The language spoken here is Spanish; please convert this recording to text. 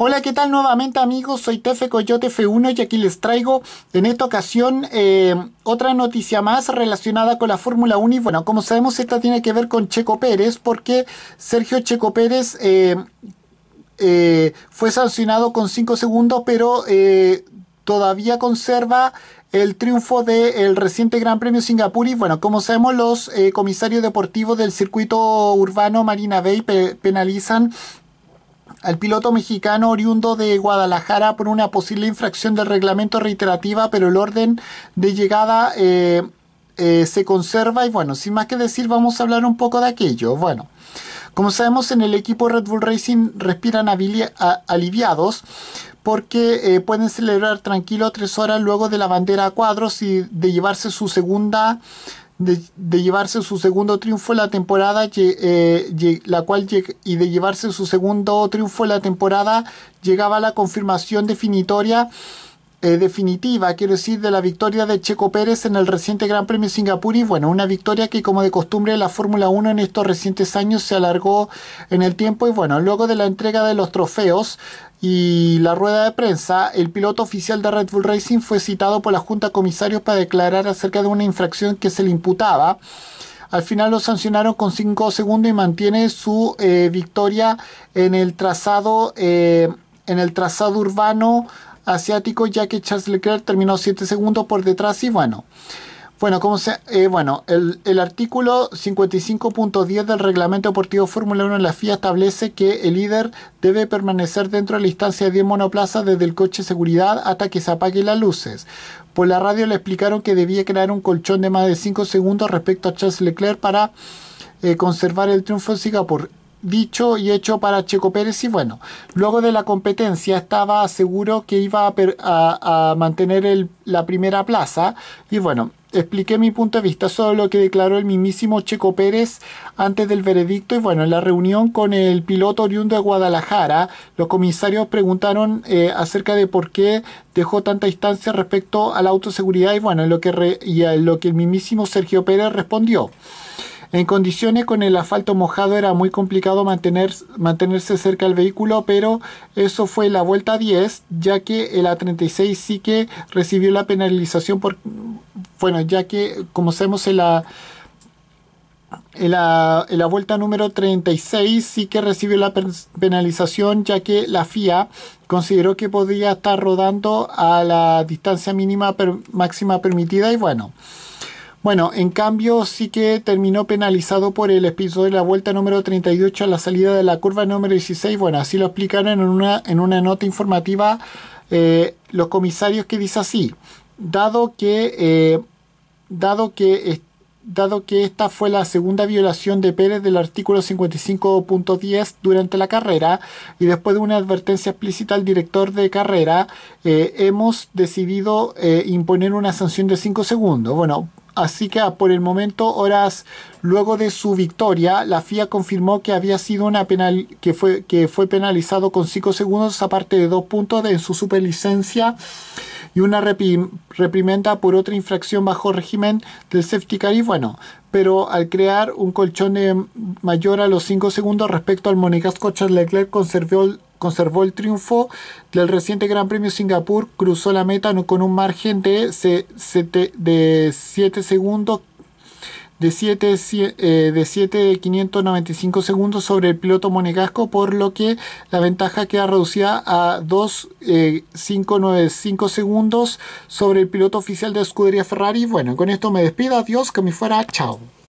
Hola, ¿qué tal nuevamente amigos? Soy Tefe Coyote F1 y aquí les traigo en esta ocasión eh, otra noticia más relacionada con la Fórmula 1 y bueno, como sabemos esta tiene que ver con Checo Pérez porque Sergio Checo Pérez eh, eh, fue sancionado con 5 segundos pero todavía conserva el triunfo del reciente Gran Premio Singapur y bueno, como sabemos los comisarios deportivos del circuito urbano Marina Bay penalizan al piloto mexicano oriundo de Guadalajara por una posible infracción del reglamento reiterativa, pero el orden de llegada eh, eh, se conserva y bueno, sin más que decir vamos a hablar un poco de aquello. Bueno, como sabemos en el equipo Red Bull Racing respiran aliviados porque eh, pueden celebrar tranquilo tres horas luego de la bandera a cuadros y de llevarse su segunda de, llevarse su segundo triunfo en la temporada, eh, la cual y de llevarse su segundo triunfo en la temporada llegaba la confirmación definitoria eh, definitiva, quiero decir, de la victoria de Checo Pérez en el reciente Gran Premio Singapur y bueno, una victoria que como de costumbre la Fórmula 1 en estos recientes años se alargó en el tiempo y bueno, luego de la entrega de los trofeos y la rueda de prensa, el piloto oficial de Red Bull Racing fue citado por la Junta de Comisarios para declarar acerca de una infracción que se le imputaba. Al final lo sancionaron con 5 segundos y mantiene su eh, victoria en el trazado eh, en el trazado urbano asiático, ya que Charles Leclerc terminó 7 segundos por detrás y bueno. Bueno, como se, eh, bueno el, el artículo 55.10 del reglamento deportivo Fórmula 1 en la FIA establece que el líder debe permanecer dentro de la instancia de 10 monoplazas desde el coche de seguridad hasta que se apaguen las luces. Por la radio le explicaron que debía crear un colchón de más de 5 segundos respecto a Charles Leclerc para eh, conservar el triunfo en por dicho y hecho para Checo Pérez y bueno, luego de la competencia estaba seguro que iba a, mantener la primera plaza y bueno, expliqué mi punto de vista sobre lo que declaró el mismísimo Checo Pérez antes del veredicto y bueno, en la reunión con el piloto oriundo de Guadalajara, los comisarios preguntaron eh, acerca de por qué dejó tanta distancia respecto a la autoseguridad y bueno, lo que, y lo que el mismísimo Sergio Pérez respondió. En condiciones con el asfalto mojado era muy complicado mantener, mantenerse cerca del vehículo, pero eso fue la vuelta 10, ya que el A36 sí que recibió la penalización por... Bueno, ya que, como sabemos, En la, en la, vuelta número 36 sí que recibió la penalización ya que la FIA consideró que podía estar rodando a la distancia mínima máxima permitida y bueno, bueno, en cambio sí que terminó penalizado por el episodio de la vuelta número 38 a la salida de la curva número 16. Bueno, así lo explicaron en una, en una nota informativa eh, los comisarios que dice así, dado que, eh, dado que dado que esta fue la segunda violación de Pérez del artículo 55.10 durante la carrera y después de una advertencia explícita al director de carrera, eh, hemos decidido imponer una sanción de 5 segundos. Bueno, así que ah, por el momento, horas luego de su victoria, la FIA confirmó que había sido una penal, que fue, que fue penalizado con 5 segundos, aparte de 2 puntos de, en su superlicencia y una reprimenda por otra infracción bajo régimen del safety car. Y bueno, pero al crear un colchón mayor a los 5 segundos respecto al monegasco, Charles Leclerc conservó el conservó el triunfo del reciente Gran Premio Singapur, cruzó la meta con un margen de 7 segundos de 7, eh, de segundos sobre el piloto monegasco, por lo que la ventaja queda reducida a 2.595 eh, segundos sobre el piloto oficial de escudería Ferrari. Bueno, con esto me despido, adiós, que me fuera, chao.